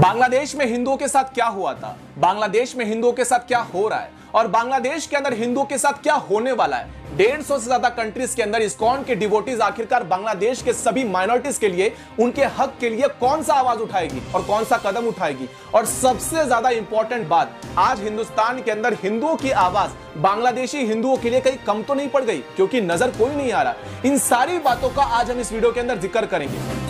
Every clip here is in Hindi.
बांग्लादेश में हिंदुओं के साथ क्या हुआ था बांग्लादेश में हिंदुओं के साथ क्या हो रहा है और बांग्लादेश के अंदर हिंदुओं के साथ क्या होने वाला है डेढ़ सौ से ज्यादा कंट्रीज के अंदर इसकॉन के डिवोटीज आखिरकार बांग्लादेश के सभी माइनॉरिटीज के लिए उनके हक के लिए कौन सा आवाज उठाएगी और कौन सा कदम उठाएगी और सबसे ज्यादा इंपॉर्टेंट बात आज हिंदुस्तान के अंदर हिंदुओं की आवाज बांग्लादेशी हिंदुओं के लिए कहीं कम तो नहीं पड़ गई क्योंकि नजर कोई नहीं आ रहा इन सारी बातों का आज हम इस वीडियो के अंदर जिक्र करेंगे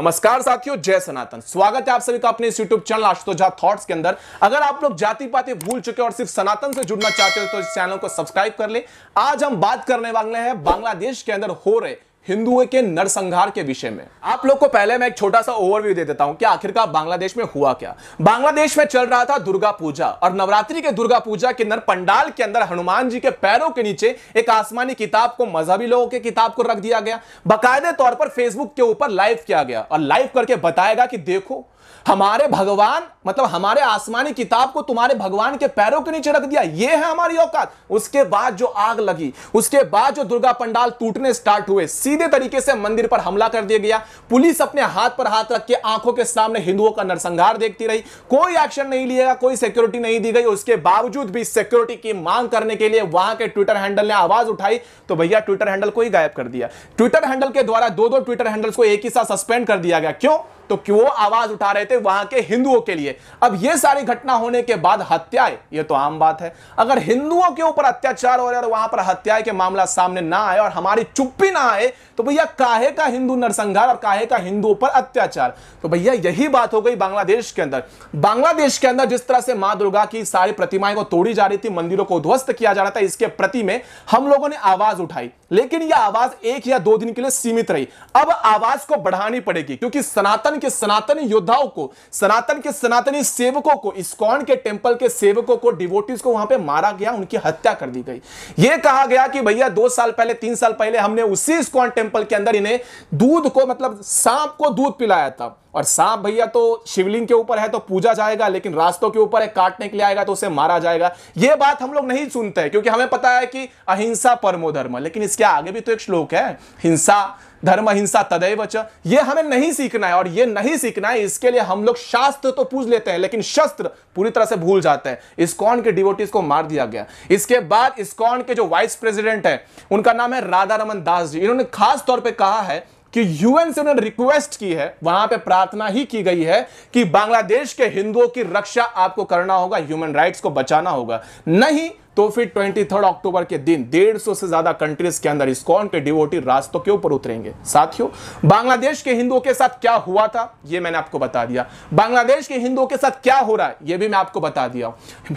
नमस्कार साथियों जय सनातन स्वागत है आप सभी का अपने इस यूट्यूब चैनल आशुतोझा थॉट्स के अंदर अगर आप लोग जाति पाति भूल चुके और सिर्फ सनातन से जुड़ना चाहते हो तो इस चैनल को सब्सक्राइब कर ले आज हम बात करने वाले हैं बांग्लादेश के अंदर हो रहे हिंदुओं के नरसंहार के विषय में आप लोग को पहले मैं एक छोटा सा ओवरव्यू दे देता हूं कि आखिरकार बांग्लादेश में हुआ क्या बांग्लादेश में चल रहा था दुर्गा पूजा और नवरात्रि के दुर्गा पूजा के नर पंडाल के अंदर हनुमान जी के पैरों के नीचे एक आसमानी किताब को मजहबी लोगों के किताब को रख दिया गया बाकायदे तौर पर फेसबुक के ऊपर लाइव किया गया और लाइव करके बताएगा कि देखो हमारे भगवान मतलब हमारे आसमानी किताब को तुम्हारे भगवान के पैरों के नीचे रख दिया ये है हमारी औकात उसके बाद जो आग लगी उसके बाद जो दुर्गा पंडाल टूटने स्टार्ट हुए सीधे तरीके से मंदिर पर हमला कर दिया गया पुलिस अपने हाथ पर हाथ रख के आंखों के सामने हिंदुओं का नरसंहार देखती रही कोई एक्शन नहीं लिया कोई सिक्योरिटी नहीं दी गई उसके बावजूद भी सिक्योरिटी की मांग करने के लिए वहां के ट्विटर हैंडल ने आवाज उठाई तो भैया ट्विटर हैंडल को ही गायब कर दिया ट्विटर हैंडल के द्वारा दो दो ट्विटर हैंडल्स को एक ही साथ सस्पेंड कर दिया गया क्यों तो क्यों आवाज उठा रहे थे वहां के हिंदुओं के लिए अब यह सारी घटना होने के बाद हत्याएं यह तो आम बात है अगर हिंदुओं के ऊपर अत्याचार हो रहे और वहां पर हत्याएं के मामला सामने ना आए और हमारी चुप्पी ना आए तो भैया काहे का हिंदू नरसंहार और काहे का हिंदुओं पर अत्याचार तो भैया यही बात हो गई बांग्लादेश के अंदर बांग्लादेश के अंदर जिस तरह से मां दुर्गा की सारी प्रतिमाएं को तोड़ी जा रही थी मंदिरों को ध्वस्त किया जा रहा था इसके प्रति में हम लोगों ने आवाज उठाई लेकिन यह आवाज एक या दो दिन के लिए सीमित रही अब आवाज को बढ़ानी पड़ेगी क्योंकि सनातन के सनातनी योद्धाओं को सनातन के सनातनी सेवकों को इस्कॉन के टेंपल के सेवकों को डिवोटिस को वहां पे मारा गया उनकी हत्या कर दी गई यह कहा गया कि भैया दो साल पहले तीन साल पहले हमने उसी इस्कॉन टेम्पल के अंदर इन्हें दूध को मतलब सांप को दूध पिलाया था और सांप भैया तो शिवलिंग के ऊपर है तो पूजा जाएगा लेकिन रास्तों के ऊपर है काटने के लिए आएगा तो उसे मारा जाएगा यह बात हम लोग नहीं सुनते क्योंकि हमें पता है कि अहिंसा परमो धर्म लेकिन इसके इसके आगे भी तो एक श्लोक है हिंसा धर्म हिंसा तदैव च ये हमें नहीं सीखना है और ये नहीं सीखना है इसके लिए हम लोग शास्त्र तो पूज लेते हैं लेकिन शस्त्र पूरी तरह से भूल जाते हैं इस्कॉन के डिवोटीज को मार दिया गया इसके बाद इस्कॉन के जो वाइस प्रेसिडेंट है उनका नाम है राधा रमन दास जी इन्होंने खास तौर पर कहा है कि यूएन से उन्होंने रिक्वेस्ट की है वहां पे प्रार्थना ही की गई है कि बांग्लादेश के हिंदुओं की रक्षा आपको करना होगा ह्यूमन राइट्स को बचाना होगा नहीं तो फिर ट्वेंटी थर्ड अक्टूबर के दिन डेढ़ सौ से ज्यादा कंट्रीज के अंदर इस्कॉन के डिवोटी रास्तों के ऊपर उतरेंगे साथियों बांग्लादेश के हिंदुओं के साथ क्या हुआ था यह मैंने आपको बता दिया बांग्लादेश के हिंदुओं के साथ क्या हो रहा है यह भी मैं आपको बता दिया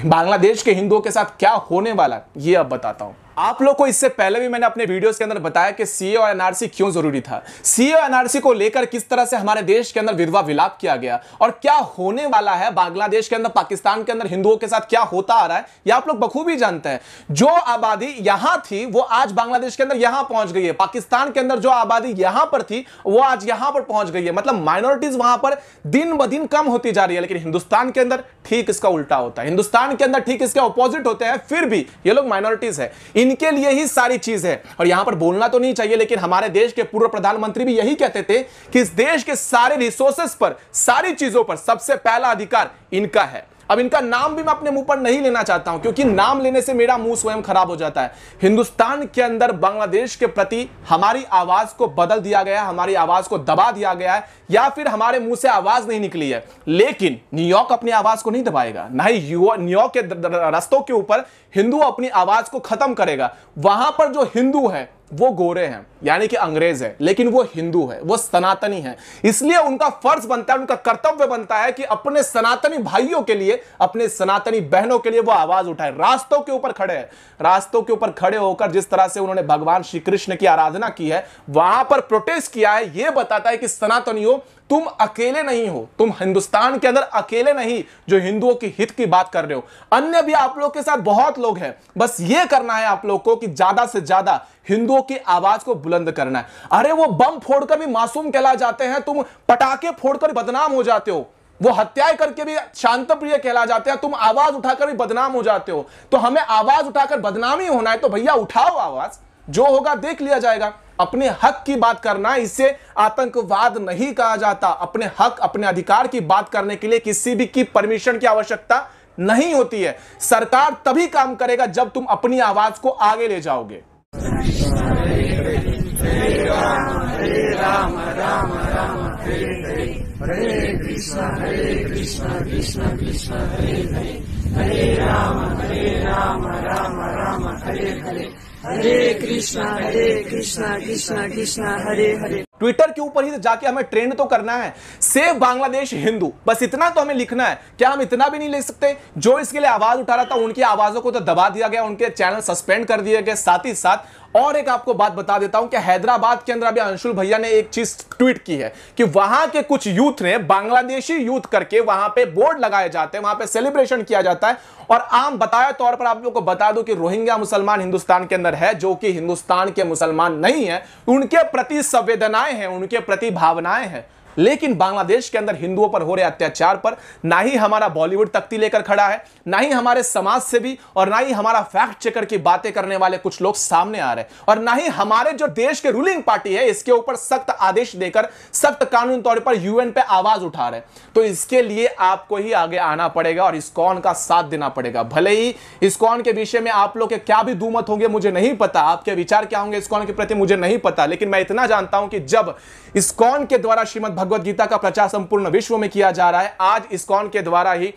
बांग्लादेश के हिंदुओं के साथ क्या होने वाला है यह अब बताता हूं आप लोग को इससे पहले भी मैंने अपने वीडियोस के अंदर बताया कि सीए और एनआरसी क्यों जरूरी था सीए और एनआरसी को लेकर किस तरह से हमारे देश के अंदर विधवा विलाप किया गया और क्या होने वाला है बांग्लादेश के अंदर पाकिस्तान के अंदर हिंदुओं के साथ क्या होता आ रहा है यह आप लोग बखूबी जानते जानते हैं जो आबादी यहां थी वो आज बांग्लादेश के अंदर यहां पहुंच गई है पाकिस्तान के अंदर जो आबादी यहां पर थी वो आज यहां पर पहुंच गई है मतलब माइनॉरिटीज वहां पर दिन ब दिन कम होती जा रही है लेकिन हिंदुस्तान के अंदर ठीक इसका उल्टा होता है हिंदुस्तान के अंदर ठीक इसके ऑपोजिट होते हैं फिर भी ये लोग माइनॉरिटीज है इनके लिए ही सारी चीज है और यहां पर बोलना तो नहीं चाहिए लेकिन हमारे देश के पूर्व प्रधानमंत्री भी यही कहते थे कि इस देश के सारे रिसोर्सेस पर सारी चीजों पर सबसे पहला अधिकार इनका है अब इनका नाम भी मैं अपने मुंह पर नहीं लेना चाहता हूं क्योंकि नाम लेने से मेरा मुंह स्वयं खराब हो जाता है हिंदुस्तान के अंदर बांग्लादेश के प्रति हमारी आवाज को बदल दिया गया हमारी आवाज को दबा दिया गया है या फिर हमारे मुंह से आवाज नहीं निकली है लेकिन न्यूयॉर्क अपनी आवाज को नहीं दबाएगा ना ही न्यूयॉर्क के रस्तों के ऊपर हिंदू अपनी आवाज को खत्म करेगा वहां पर जो हिंदू है वो गोरे हैं यानी कि अंग्रेज है लेकिन वो हिंदू है वो सनातनी है इसलिए उनका फर्ज बनता है उनका कर्तव्य बनता है कि अपने सनातनी भाइयों के लिए अपने सनातनी बहनों के लिए वो आवाज उठाए रास्तों के ऊपर खड़े हैं रास्तों के ऊपर खड़े होकर जिस तरह से उन्होंने भगवान श्री कृष्ण की आराधना की है वहां पर प्रोटेस्ट किया है यह बताता है कि सनातनियों तुम अकेले नहीं हो तुम हिंदुस्तान के अंदर अकेले नहीं जो हिंदुओं के हित की बात कर रहे हो अन्य भी आप लोग के साथ बहुत लोग हैं बस ये करना है आप लोग को कि ज्यादा से ज्यादा हिंदुओं की आवाज को बुलंद करना है अरे वो बम फोड़कर भी मासूम कहला जाते हैं तुम पटाखे फोड़कर बदनाम हो जाते हो वो हत्याएं करके भी शांत प्रिय कहला जाते हैं तुम आवाज उठाकर भी बदनाम हो जाते हो तो हमें आवाज उठाकर बदनामी होना है तो भैया उठाओ आवाज जो होगा देख लिया जाएगा अपने हक की बात करना इससे आतंकवाद नहीं कहा जाता अपने हक अपने अधिकार की बात करने के लिए किसी भी की परमिशन की आवश्यकता नहीं होती है सरकार तभी काम करेगा जब तुम अपनी आवाज को आगे ले जाओगे हरे राम हरे राम राम राम हरे हरे हरे कृष्णा हरे कृष्णा कृष्णा कृष्णा हरे हरे ट्विटर के ऊपर ही तो जाके हमें ट्रेंड तो करना है सेव बांग्लादेश हिंदू बस इतना तो हमें लिखना है क्या हम इतना भी नहीं लिख सकते जो इसके लिए आवाज उठा रहा था उनकी आवाजों को तो दबा दिया गया उनके चैनल सस्पेंड कर दिए गए साथ ही साथ और एक आपको बात बता देता हूं कि हैदराबाद के अंदर अभी अंशुल भैया ने एक चीज ट्वीट की है कि वहां के कुछ यूथ ने बांग्लादेशी यूथ करके वहां पे बोर्ड लगाए जाते हैं वहां पे सेलिब्रेशन किया जाता है और आम बताया तौर पर आप लोग को बता दूं कि रोहिंग्या मुसलमान हिंदुस्तान के अंदर है जो कि हिंदुस्तान के मुसलमान नहीं है उनके प्रति संवेदनाएं हैं उनके प्रति भावनाएं हैं लेकिन बांग्लादेश के अंदर हिंदुओं पर हो रहे अत्याचार पर ना ही हमारा बॉलीवुड तख्ती लेकर खड़ा है ना ही हमारे समाज से भी और ना ही हमारा फैक्ट चेकर की बातें करने वाले कुछ लोग सामने आ रहे और ना ही हमारे जो देश के रूलिंग पार्टी है इसके ऊपर सख्त आदेश देकर सख्त कानून तौर पर यूएन पे आवाज उठा रहे तो इसके लिए आपको ही आगे आना पड़ेगा और इसकॉन का साथ देना पड़ेगा भले ही इसकॉन के विषय में आप लोग के क्या भी दूमत होंगे मुझे नहीं पता आपके विचार क्या होंगे इसकॉन के प्रति मुझे नहीं पता लेकिन मैं इतना जानता हूं कि जब इसकॉन के द्वारा श्रीमद भगवत गीता का प्रचार संपूर्ण विश्व में किया जा रहा है आज इस्कॉन के द्वारा ही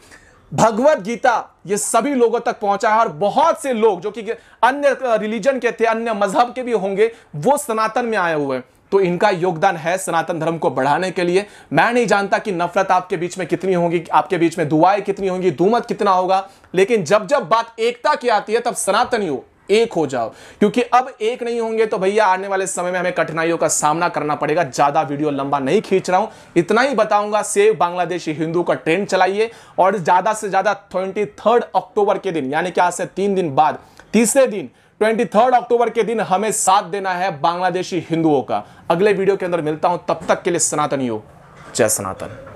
भगवत गीता ये सभी लोगों तक पहुंचा है और बहुत से लोग जो कि अन्य रिलीजन के थे अन्य मजहब के भी होंगे वो सनातन में आए हुए हैं तो इनका योगदान है सनातन धर्म को बढ़ाने के लिए मैं नहीं जानता कि नफरत आपके बीच में कितनी होगी आपके बीच में दुआएं कितनी होंगी दूमत कितना होगा लेकिन जब जब बात एकता की आती है तब हो एक हो जाओ क्योंकि अब एक नहीं होंगे तो भैया आने वाले समय में हमें कठिनाइयों का सामना करना पड़ेगा ज्यादा वीडियो लंबा नहीं खींच रहा हूं इतना ही बताऊंगा सेव बांग्लादेशी हिंदू का ट्रेंड चलाइए और ज्यादा से ज्यादा ट्वेंटी अक्टूबर के दिन यानी कि आज से तीन दिन बाद तीसरे दिन ट्वेंटी थर्ड अक्टूबर के दिन हमें साथ देना है बांग्लादेशी हिंदुओं का अगले वीडियो के अंदर मिलता हूं तब तक के लिए सनातन योग जय सनातन